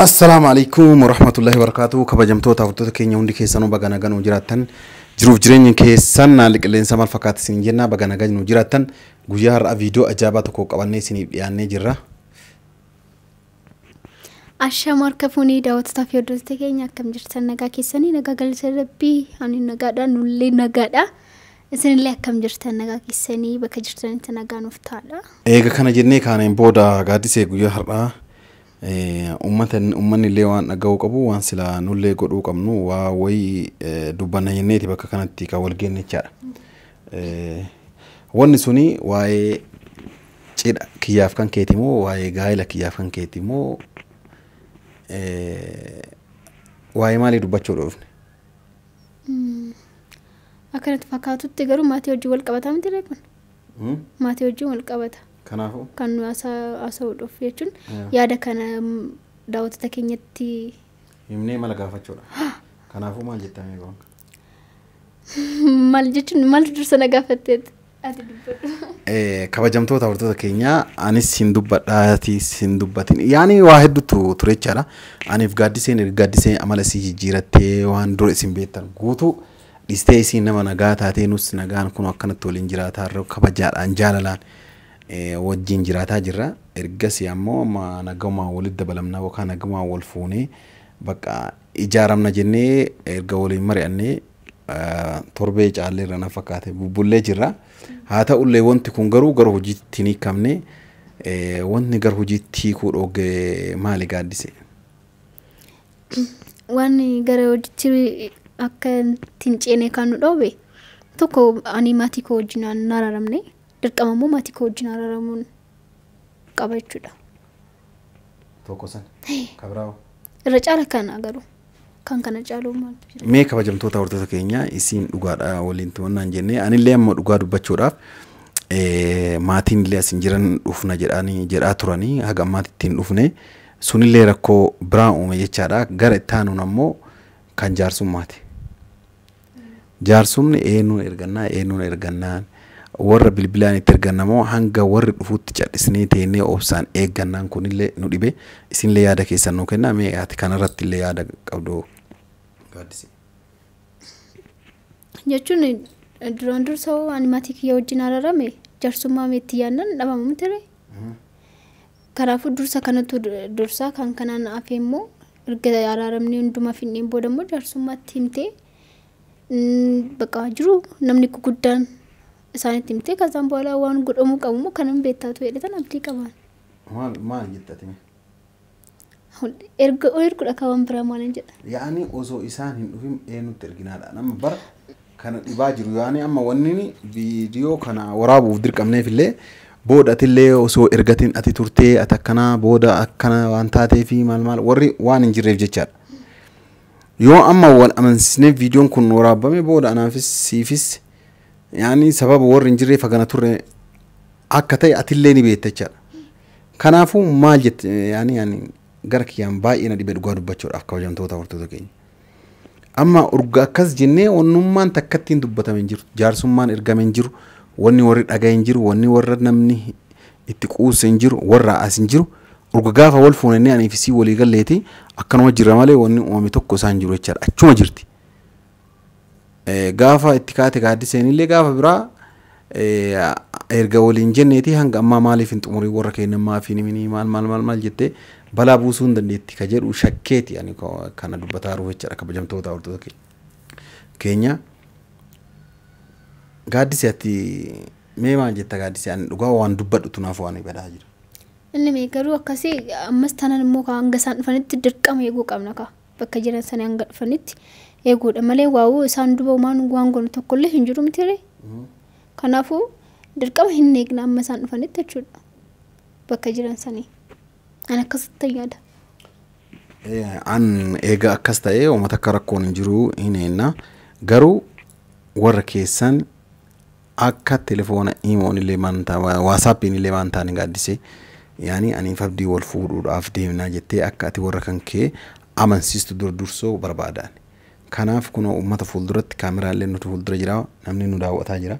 Assalaamu alaikum warahmatullahi wabarakatuh kabajamtoota hordoftoota keenya hundi keessanuu bagana ganuu jiraattan jiruuf jireenya keessan haalli qilleensa maal fakkaata isin jenna bagana ganuu jiraattan guyyaa har'a viidiyoo ajaa'ibaa tokko qabannee isiniif dhiyaannee jirra. Ashaam harka fuunii daawwattoota fi hordoftoota keenya akkam jirtan nagaa keessanii nagaa galisa rabbii ani nagaadha nullee nagaadha. Isinillee akkam jirtan nagaa keessanii bakka jirtanitti nagaa nuuf taa'adha. Eega kana jennee kaaneen booda gaaddisee guyyaa har'aa Eh, Uummanni illee waan dhaga'uu qabu waan silaa nullee godhuu qabnu waa wayii eh, dubbanna jenneeti bakka kanatti kan wal dha eh, Wanni suni waa'ee cidha kiyyaaf kan keeti moo waa'ee gaa'ela kiyyaaf kan keeti moo waa'ee maalii dubbachuu dhoofne? Hmm. Akkanatti fakkaatutti garuu maatii wajjin wal qabataa miti reefuun. Maatii wajjin wal qabata. Kanaafuu. Kan nu haasa'uudhaaf jechuun yaada kana daawwattoota keenyatti. Himnee mala gaafachuudha. Kanaafuu maal jettamee goonka? Maal jechuun maaltu dursa na gaafatteetti? Kabajamtoota hordofa keenyaa anis hin dubbadhaati hin yaani waa hedduutu ture jechaadha. Aniif gaaddiseen gaaddisee amala jijjiirattee waan dura isin beektan guutuu dhistee isin nama nagaa taatee nus nagaan kun akkanatti waliin jiraataa irra kabajaadhaan jaalalaan. Eh, wajjin jiraataa jirra. Ergasii ammoo nagamaa walitti dabalamnaa yookaan nagamaa wal fuune bakka ijaaramna jennee erga waliin mari'annee eh, torbee caallee na fakkaate bubbullee jirra. Haa ta'ullee wanti kun garuu gara hojiitti hin hiikamne eh, wanti gara hojiitti hiikuu dhoogee maali gaaddise? Waan gara hojiitti akka ittiin ceenee kan nu tokko ani maatii koo wajjin nararamne. dirqamammoo maatii koo wajjin araaramuun qaba jechuudha. Tokkosan. Kabraawo. Irra caala kana garuu kan kana caaluu maal. Mee kabajamtoota hordofa keenya isiin dhugaadhaa waliin to'annaan jennee anillee amma dhugaa dubbachuudhaaf maatiin illee asin jiran dhufna jedhanii jedhaa turanii haga ammaatti hin dhufne sunillee rakkoo biraa uume jechaadha. Gara itti aanuun ammoo kan jaarsummaati. Jaarsumni eenyuun ergannaa eenyuun ergannaan warra bilbilaan itti ergannamoo hanga warri dhufuutti callisnee teenee obsaan eeggannaan illee nu dhibe isinillee yaada keessan nu kennaa mee ati kanarratti illee yaada qabdu. jechuun eh, duraan dursa waan maatii kiyya wajjin haararame jarsummaa meetti yaannan dhabamu ture mm-hmm. karaafuu dursa kanatu dursaa kan kanaan hafe immoo erga araaramnee hundumaa finneen boodammoo jarsummaatti himtee mm, bakka jiru namni guguddaan. isaanitti himtee kaasaan boolla waan godhamuu qabumoo kanan beektaatu hedhatan abdii qaban. Maal maal jettati? Erga ergudha kawan biraa maalin jedha. Yaa'anii osoo isaan hin dhufin eenyutti erginaadha. Nama bara kana dhibaa jiru yaani amma wanni viidiyoo kana waraabuuf dirqamneef illee boodhatillee osoo ergatiin ati turtee ati akkanaa booda akkana waan taatee fi maal maal warri waan hin jirreef jechaadha. Yoo amma wal amansine viidiyoon kun waraabame booda anaafis siifis yaani sababa warri hin jirree fagana turre akka ta'e atillee ni beekta jechaadha. Kanaafuu maal jette yaani yaani gara kiyyaan baay'ee na dhibee dhugaa dubbachuudhaaf kabajamtoota hortoota keenya. Amma urgaa akkas jennee onnummaan takka ittiin dubbatamee jiru jaarsummaan ergamee jiru wanni warri dhagaa hin jiru wanni warra namni itti quusse hin jiru warra as hin jiru urga gaafa wal fuunannee aniifisii walii galleeti akkanuma jira malee wanni uumame tokko isaan jiru jechaadha achuma jirti. gaafa itti kaate gaaddiseenillee gaafa biraa erga waliin jenneeti hanga ammaa maaliif hin xumurii warra kennammaa fi nimini maal maal maal maal jettee balaa buusuu hin dandeetti ka jedhu shakkeeti ani kana dubbataa jiru jechaadha kabajamtoota hordofaa keenya. Gaaddisee ati mee maal jetta gaaddisee ani dhugaa waan dubbadhu tunaaf waan ibadaa jira. Inni mee garuu akkasii ammas tanan immoo hanga isaan dhufanitti dirqama eeguu qabna kaa bakka jiran sana hanga dhufanitti eeguudha malee waa'uu isaan duba uumaan waangoon tokkollee hin jiru miti mm-hmm. kanaafuu dirqama hin eegna amma isaan dhufanitti jechuudha bakka jiran sanii an akkasitti yaada. an eega akkas ta'e uummata akka rakkoon hin jiru hin eenna garuu warra keessan akka telefoona illee waasaappiin illee waan taane gaaddise yaani ani fabdii wal fuudhuudhaaf deemnaa jettee akka ati warra kan kee amansiistu dur dursoo barbaadaan. Kanaaf kunoo uummata fuulduratti kaameraalee nuti fuuldura jiraa namni nu daawwataa jira.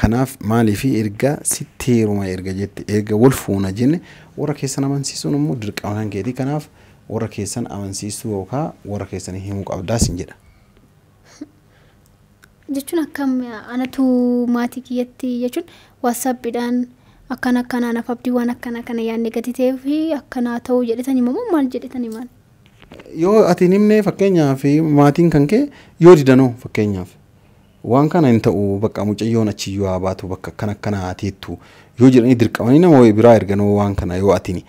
Kanaaf maalii fi erga sitti erga jette erga wal jenne warra keessan amansiisuun immoo dirqamaan keetii. Kanaaf warra keessan amansiisuu yookaan warra keessan himuu qabdaas hin jedha. Jechuun akkam anatu maatii kiyyatti jechuun waassaappiidhaan akkanaa akkanaan abdii waan akkanaa kana yaadne gati ta'ee fi akkanaa ta'uu jedhetan immoo maal jedhetan maal? yoo atin himne fakkeenyaaf maatiin kan kee yoo didanoo fakkeenyaaf waan kana hin ta'u bakka mucayyoon baatu bakka akkana akkana yoo jedhanii dirqamanii nama biraa waan kana yoo atini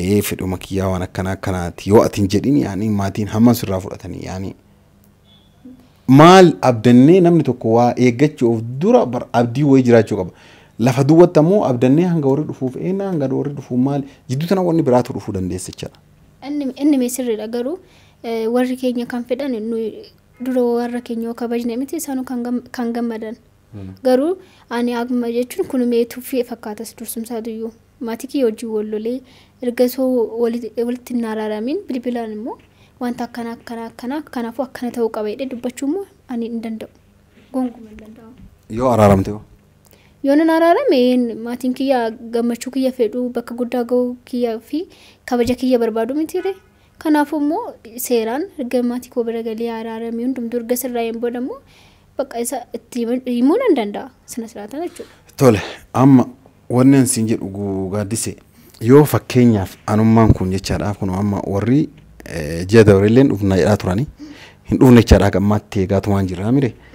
ee fedhuma waan akkana akkanaati yoo atin jedhin yaani maatiin hamma sirraa fudhatanii yaani maal abdannee namni tokko waa eeggachuuf dura abdii wayii jiraachuu qaba. Lafa duwwatti ammoo abdannee hanga dhufuuf hanga maal jidduu tana wanni biraatu dhufuu dandeessa inni sirriidha garuu warri keenya kan fedhan duroo warra keenya kabajne miti isaanuu kan gammadan garuu ani aguma jechuun kunumee tuffii fakkaatas dursumsaatiyyuu maatii kiyya wajjin wallolee erga soo walitti hin araaramin bilbilaan immoo wanta akkana akkana akkana kanaafuu akkana ta'uu qaba jedhee dubbachuu immoo ani hin danda'u gongumaa hin danda'amu. Yoo araaramte hoo? yoon araarame maatiin kiyya gammachuu kiyya fedhuu bakka guddaa ga'uu kiyya fi kabaja kiyya barbaadu mitiire. Kanaaf immoo seeraan maatii koo bira galee araarame hundumtuu erga sirraa hin booda immoo bakka isa itti himuu nan danda'a sana siraatan jechuudha. Tole amma wanni ansiin jedhu gaaddise yoo fakkeenyaaf anummaan kun jechaadhaaf kun amma warri eh, ji'a dabareelleen dhufnaa jedhaa turanii hin dhufne jechaadhaa gammaatti eegaatu waan jirraa mire. Mm.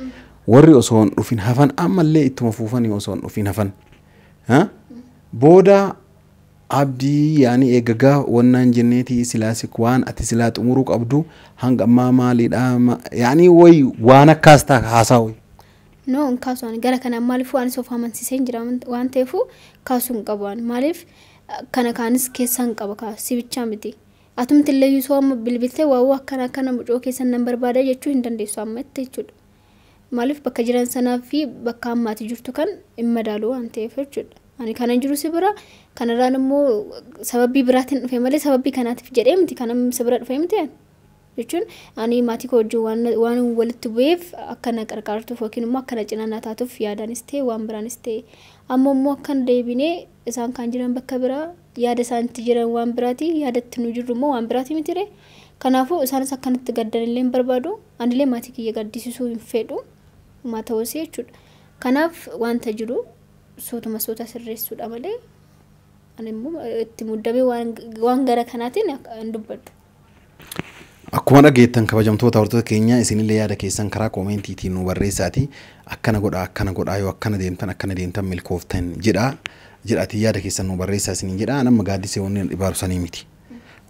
warri osoo hin dhufin hafan ammallee ittuma fuufanii osoo hin dhufin hafan booda abdii yaani eeggagaa wannaan jenneetii silaasik waan ati silaa xumuru qabdu hanga ammaa maaliidhaa yaani wayi waan akkaas ta'a haasaa'u. No hin kaasuun gara kanaan maaliif waan isa of amansiisee hin jira waan ta'eef kaasuu hin qabu waan maaliif kana kaanis keessaa hin qaba kaasii bichaa miti. Atumti illee yoo soo amma bilbiltee waawuu akkana akkana mucoo keessan nan barbaada jechuu hin dandeessu amma itti jechuudha. maaliif bakka jiran sanaa fi bakka ammaatii jirtu kan hin madaalu waan ta'eef jechuudha. Ani kana jiru si bira kanarraan immoo sababbii biraatiin dhufee malee sababbii kanaatiif jedhee miti kana si bira dhufee miti jechuun ani maatii koo wajjin waan walitti bu'eef akkana qarqaartuuf yookiin immoo akkana na cinaa na taatuuf yaadaanis ta'e waan biraanis ta'e amma immoo akkan deebinee isaan kan jiran bakka biraa yaada isaanitti jiran waan biraati yaadatti nu jirru immoo waan biraati miti ree isaanis akkanatti gaddan barbaadu anillee maatii kiyya gaddisiisuu hin tokkummaa ta'uusii jechuudha. Kanaaf wanta jiru sootuma soota sirreessuudha malee eh, itti muddamee waan gara kanaatiin hin Akkuma dhageettan kabajamtoota hordofa keenya isinillee yaada keessan karaa koomentiitiin nu barreessaatii akkana godha akkana godha yoo akkana deemtan akkana deemtan milkooftan jedhaa jedhaatii yaada keessan nu barreessaa isiniin jedhaa nama gaaddisee wanni dhibaarsanii miti.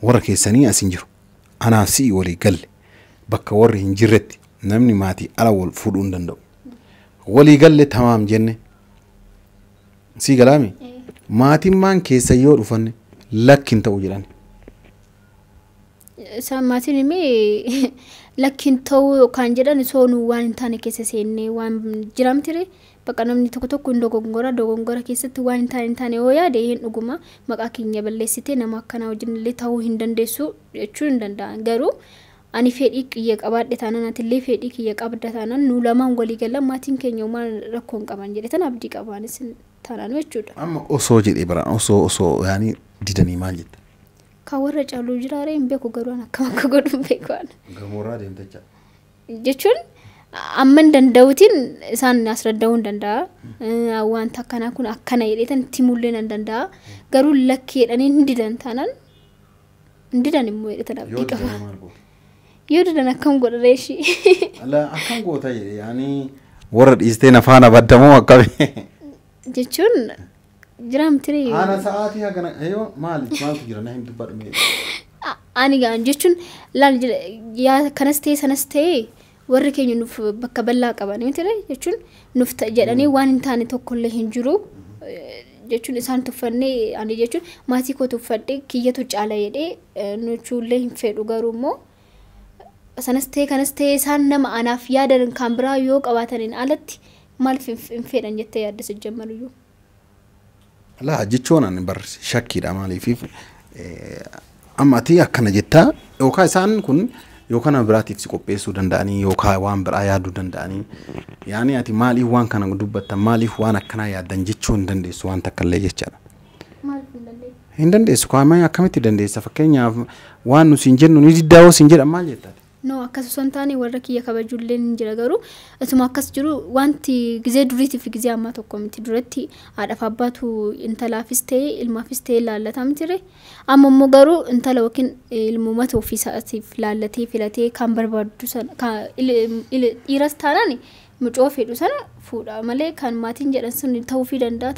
Warra keessanii asin jiru anaaf si'i walii galle bakka warri hin jirretti namni maatii ala wal fuudhuu danda'u. waliigalle tamaam jenne sii galaami maatimmaan keessa yoo dhufanne lakkiin ta'u jedhan. Isaan maatiin ta'uu yookaan jedhan soonuu waan hin taane keessa seennee waan jiramtire baqa namni tokko tokko hin dogongora dogongora keessatti waan hin taane hin taane yoo yaade hin dhuguma maqaa keenya balleessitee nama akkanaa wajjin illee ta'uu hin dandeessu jechuu hin danda'an garuu. ani fedhii kiyya qabaadhe taanan atillee fedhii kiyya qabda taanaan nu lamaan walii galan maatiin keenya uumaan rakkoon qaban jedhe tan abdii qabaanis taanaan jechuudha. Amma osoo jedhee bara osoo osoo yaani didanii maal jette? Kan warra caaluu jiraare hin beeku garuu an akkam akka godhu hin beeku an. Gamoorraa deemtacha. Jechuun amma hin danda'utiin isaan asradda'uu hin danda'a wanta akkanaa kun akkana jedhee tan itti mulleen hin danda'a garuu lakkeedhaan hin didan taanaan hin didan immoo jedhetan abdii qaba. Yoo yoo dadan akkam godha reeshi. Akkam goota jedhe yaani warra dhiistee na faana baddamoo akkami. Jechuun jiraamtiree. Ana sa'aatii hagana yoo maali maaltu jira na hmm. eh, hin dubbadhu. Ani gaan jechuun laal yaa kanas ta'e sanas ta'e warri keenya nuuf bakka bal'aa qaban jechuun nuuf jedhanii waan hin taane tokkollee hin jiru. jechuun isaan tuffannee ani jechuun maatii koo tuffadhe kiyyatu caala jedhee nuchullee hin fedhu garuu immoo sanastee kanastee isaan nama anaaf yaadan kan biraa yoo qabaataniin alatti maal hin fedhan jettee yaaddisa jammaluyyuu. Laa jechuun ani barsi shakkiidha maaliif ammati akkana jettaa yookaan isaan kun yookaan nama biraatiif si qopheessuu danda'anii yookaan waan biraa yaaduu danda'anii yaani ati maaliif waan kana dubbattan maaliif waan akkanaa yaaddan jechuu hin dandeessu waan takka illee jechaadha. Hin dandeessu kaamee akkamitti dandeessa fakkeenyaaf waan nu siin jennu ni diddaawoo siin jedhan maal jettaati? no akkasuma hin taane warra kiyya kabajuulleen hin jira garuu ituma akkas jiru wanti gizee duriitiif gizee ammaa tokko miti duratti haadhaaf abbaatu intalaafis ta'e ilmaafis ta'e laallataa miti re amma immoo garuu intala yookiin ilmuummata ofiisaatiif laallatee filatee kan barbaaddu sana dhiiras taanaan mucoo fedhu sana fuudha malee kan maatiin jedhan sun ta'uufii danda'a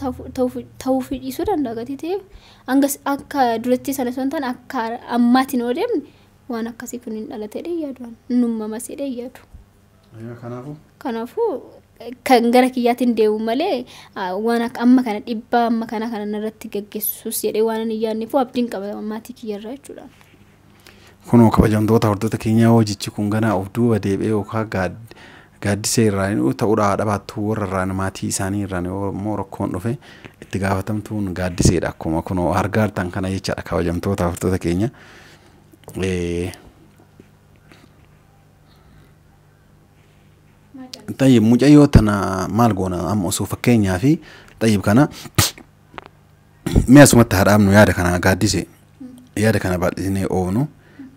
ta'uufii dhiisuu danda'a gatii ta'eef hanga akka duratti sana osoo hin taane akka ammaatiin yoo deemne. waan akkasii kun hin dhalatedha yaadu nummamas jedhee kan gara kiyyaatiin deemu malee waan amma kana dhibbaa amma kana kana irratti gaggeessus jedhee waan hin yaadneefu abdiin qaba maatii kiyyarraa jechuudha. Kunoo kabajamtoota hojichi kun ganaa ofduuba duuba yookaan gaaddisee irraan warra irraan maatii isaanii irraan immoo rakkoon dhufe itti gaafatamtuun gaaddiseedha akkuma kun argaartan kana jechaadha kabajamtoota hordota keenya. eh, mucayyoo tana maal goona amma osoo fakkeenyaa fi tayyib kana mee asumatti haa dhaabnu yaada kana gaaddise yaada kana bal'isinee oonu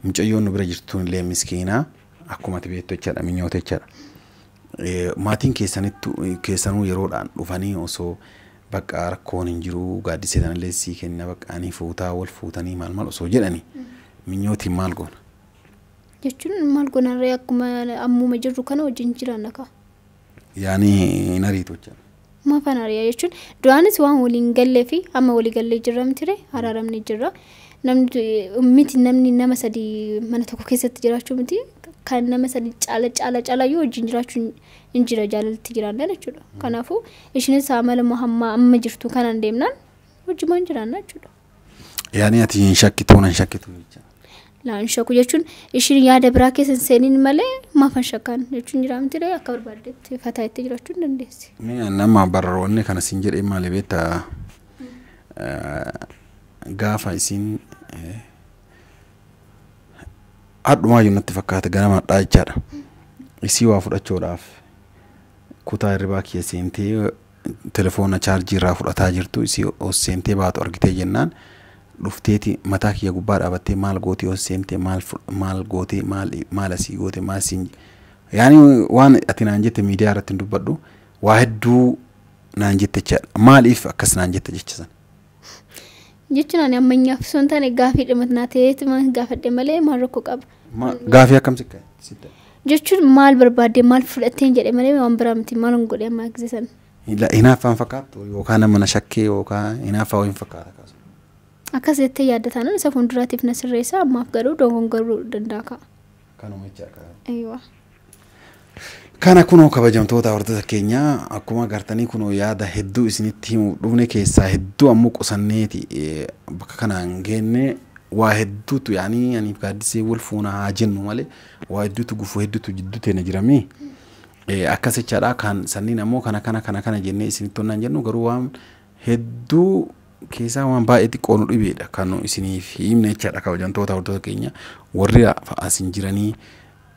mucayyoon nu bira jirtuun illee miskiinaa akkuma ati beektu Maatiin keessanuu yeroodhaan dhufanii osoo bakka rakkoon hin jiru gaaddisee tanallee kenna bakka fuutaa wal fuutanii maal maal osoo jedhanii. Minyootiin maal goona? Jechuun maal goonarree akkuma ammuma jirru kana wajjin jiraanna ka. Yaani hin ariitocha. Amma afaan hariyaa jechuun duraanis waan waliin gallee fi amma walii gallee jirramtire araaramni jirra. Namni miti namni nama sadii mana tokko keessatti jiraachuu miti kan nama sadii caala caala caalayyuu wajjin jiraachuu hin jira jaalalatti jiraanna jechuudha. Kanaafuu ishinis amala hamma amma jirtu kanaan deemnaan wajjumaan jiraanna jechuudha. Yaani ati hin shakkituun hin shakkituun jechuudha. laanshaku jechuun ishiin yaada biraa keessa hin seeniin malee maafan shakkaan jechuun jira miti ta'e akka barbaaddetti fataa itti jiraachuu hin dandeessi. Nama barroonni kana siin jedhee maali beektaa gaafa isin hadhumaa jiru natti fakkaata ganama dhaachaadha. Isii waa fudhachuudhaaf kutaa hirribaa kiyya seentee telefoona chaarjii irraa fudhataa jirtu isii os seentee baatu argitee jennaan. dhufteeti mataa kiyya gubbaa dhaabattee maal gootee yoo seemtee maal, maal gootee maal, maal asii gootee maal siin yaani waan ati naan jette miidiyaa irratti dubbadhu waa hedduu naan jette jechaadha maaliif akkas naan jette jecha sana. Jechuun ani ammayyaaf osoo hin taane gaafii dhimatinaa ta'eeti waan gaafadhe malee maal rakkoo qaba. Gaafii akkam si ka'e? Jechuun maal barbaadde maal fudhatteen jedhe malee waan biraa miti maal hin godhe amma akkasii sana. Hinaaffaan fakkaattu yookaan nama na shakkee yookaan hinaaffaa waliin fakkaata. akkas jettee yaadda isa fuulduraatiif na sirreessa ammaaf garuu dogongoruu danda'a. Kanuma jecha. Kana kunoo kabajamtoota hordofa keenyaa akkuma gartanii kunoo yaada hedduu isinitti himu dhufne keessaa hedduu ammoo qusanneeti bakka kanaan geenne waa hedduutu yaani ani gaaddisee wal fuunaa haa jennu malee waa hedduutu gufuu hedduutu jidduu jidduuteen jirami. Akkasichaadha kan sanniin ammoo kana kana kana kana jennee isinitti onnaan jennu garuu waan hedduu keessaa waan baay'ee xiqqoo nu dhibeedha kan nu isiniif himne jechaadha kan hojjantoota hordota keenya warri fa'aasin jiranii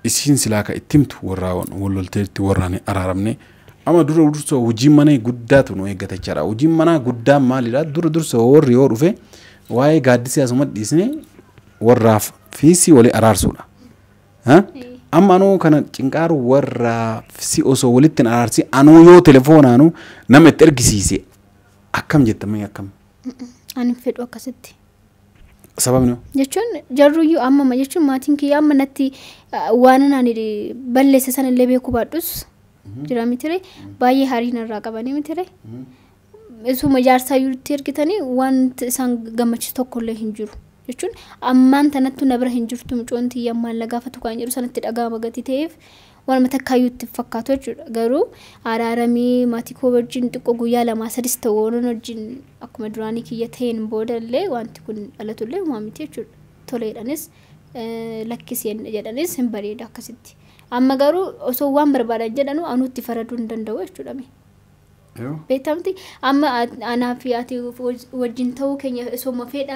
isiin silaa kan itti himtu warra wallolteetti warraan araaramne amma dura dursoo hojiin manaa guddaatu nu eeggata jechaadha. Hojiin manaa guddaan maalidha dura dursoo warri yoo dhufe waa'ee gaaddisii asuma dhiisne warraaf fiisii walii araarsuudha. amma anuu kana cinqaaru warraaf si osoo walitti hin araarsi anuu yoo telefoonaa nama itti ergisiise akkam jettanii akkam. Ani hin fedhu akkasitti. Sababni. Jechuun jarruyyuu ammama jechuun maatiin kiyya amma natti waan naan balleesse sana illee beeku baadhus mhm. jira mitire mhm. baay'ee hariin irraa qabanii mitire. Mhm. Isuma jaarsaa yuutti ergitanii wanti isaan gammachiisu tokko illee hin jiru. Jechuun ammaan tanattu na bira hin jirtu mucoon xiyyaa maallaqaa fatu kan jedhu sanatti dhaga'ama gatii ta'eef. ዋን መተካዩ ትፈካቶች ገሩ አራረሚ ማቲኮ በጅን ጥቆ ጉያ ለማሰድስ ተወኑ ነው ጅን አኩመ ድራኒክ እየተይን ቦደሌ ኩን አለቱሌ ማሚቴ ቶሎ የደንስ ለክስ የደንስ ህንበሬዳ ከስቲ አመገሩ ሶ ዋን በርባዳ ጀደኑ አኑት ይፈረዱ እንደንደው ይችላል ቤተምቲ አመ አናፊ አቲ ወጅን ከኛ ሶ መፌዳ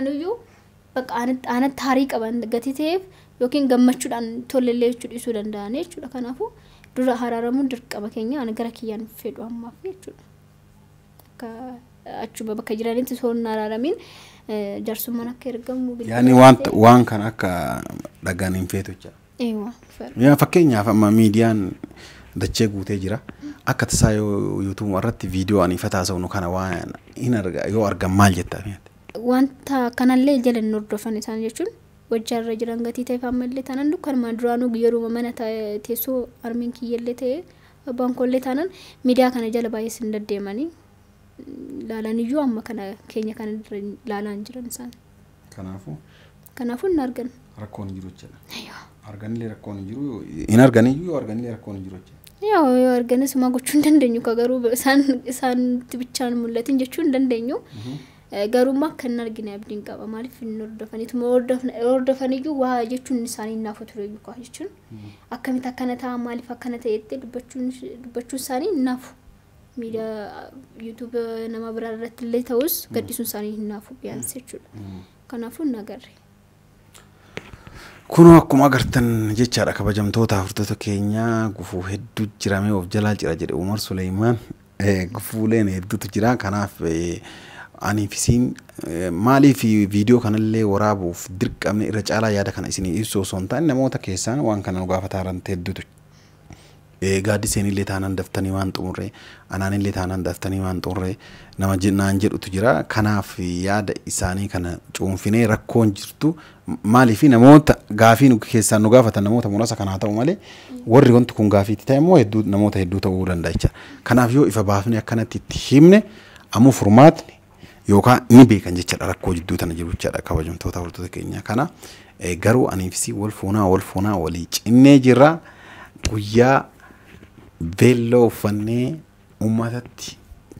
በቃ አነት ታሪክ ባንድ ገቲቴፍ yookiin gammachuudhaan tolellee jechuu dhiisuu danda'an jechuudha. Kanaafuu dura haraaramuun dirqama keenya gara kiyyaan fedhu ammaaf jechuudha. Akka eh, achuma bakka jiranitti soon haraaramiin eh, jaarsummaan akka ergamu. Yaani waan akka dhagaan hin feetu amma miidiyaan dachee guutee jira. Akka tasaa yoo yuutuub irratti viidiyoo ani fataasawnu kana waan hin yoo argan maal jettaa? Wanta kanallee jalan hordofan isaan jechuun irra jiran gatii ta'eef ammallee taanan dukkanuma duraanuu yeroo mana teessoo armiin kiyyallee ta'ee abbaan taanan miidiyaa kana jala baay'ees sin deddeemanii laalaan iyyuu amma kana keenya kana laalaan jiran isaan. kanaafu. kanaafu hin argan. Rakkoon jiru jechuudha. rakkoon hin argan iyyuu arganillee rakkoon Yoo arganis hin dandeenyu ka isaan bichaan mul'atin jechuun dandeenyu. Garummaa akkanaa argina abdiin qaba. Maaliif inni hordofanii? Hordofaniyyuu waa jechuun isaanii naaf ture jechuun akkamitti akkana ta'a maaliif akkana ta'etti dubbachuun isaanii naafu. Miidiyaa yuutuuba nama biraa irratti illee ta'us gaddisuun isaanii hin naafu biyyaansa jechuudha. Kanaafuu hin agarre. Kunoo akkuma agartan jechaadha kabajamtoota furtoota keenyaa gufuu hedduu jiramee of jalaa cira jedhe Umar Suleeymaan gufuuleen hedduutu jira kanaaf ani aniif isiin maaliif viidiyoo kanallee waraabuuf dirqamne irra caalaa yaada kana isinii ibsu osoo hin taane namoota keessaan waan kana nu gaafataa hedduutu gaaddiseenillee taanaan daftanii waan xumurre anaanillee taanaan daftanii waan xumurre nama naan jedhutu jira. Kanaaf yaada isaanii kana cuunfinee rakkoon jirtu maaliif namoota gaafii keessaan nu gaafatan namoota muraasa kanaa ta'u malee warri wanti kun gaafii itti ta'e immoo hedduu namoota hedduu ta'uu danda'a jecha. Kanaaf yoo ifa baafnee akkanatti itti himne ammoo furmaatni yookaan ni beekan jechaadha rakkoo jidduu tana jiru jechaadha kabajamtoota hordoota keenya kana garuu aniifsi wal fuunaa wal fuunaa walii cinnee jirra guyyaa beelloo uffannee uummatatti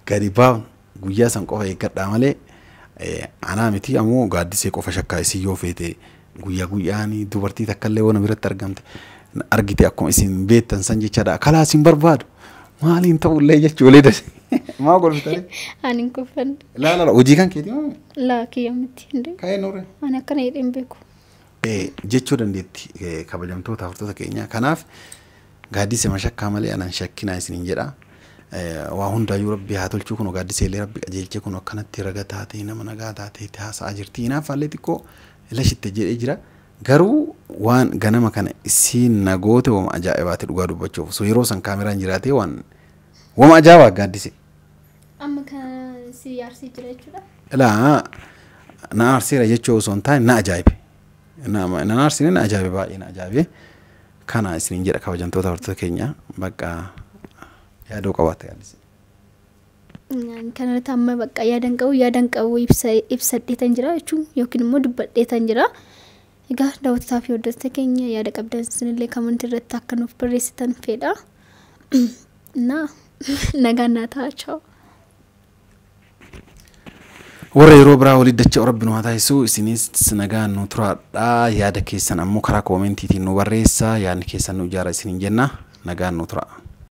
gadi baafnu guyyaa san qofa eeggadhaa malee anaa miti ammoo gaaddisee qofa shakkaa isin yoo feete guyyaa guyyaan dubartii takkallee illee wana biratti argamte argite akkuma isin beettan san jechaadha kalaa isin barbaadu. maaliin ta'ullee jechuulee dasi. Maa golfitanii? Ani hin kuffanne. Laala la hojii kan keetii moo? Laa kiyya miti. Ka'ee nuure? Ani akka na hin beeku. Jechuu dandeetti kabajamtoota hordota keenyaa. Kanaaf gaaddisa mashakkaa malee anan shakkinaa isiniin jedha. Waa hundaayyuu rabbi haa tolchuu kun gaaddisa illee rabbi qajeelchee kun akkanatti raga taatee nama nagaa taatee haasa'aa jirti. Inaaf haalli xiqqoo lashitte jedhee jira. Garuu waan ganama kana isiin nagoote woma ajaa'ibaatti dhugaa dubbachuuf so yeroo san kaameraan jiraate waan wama ajaa'ibaa gaaddise. Amma kana si arsii jira jechuudha. Ilaa na arsiira jechuu osoo hin taane na ajaa'ibe. Na arsiine na ajaa'ibe baay'ee na ajaa'ibe. Kana isiniin jedha kabajantoota hortota keenya bakka yaaduu qabaatte gaaddise. Kanarratti amma bakka yaadan qabu yaadan qabu jira jechuun yookiin immoo dubbadheetan jira. Egaa daawwattoota hordoftoota keenya yaada qabdan isinillee kamanti irratti akka nuuf barreessitan fedha. Naa nagaan naa ta'a. Chao. warra yeroo biraa walii dacha rabbi nu haa taasisu isinis nagaa nu turaadha yaada keessan ammoo karaa koomentiitiin nu barreessa yaadni keessan nu ijaara isiniin jenna nagaan nu turaa.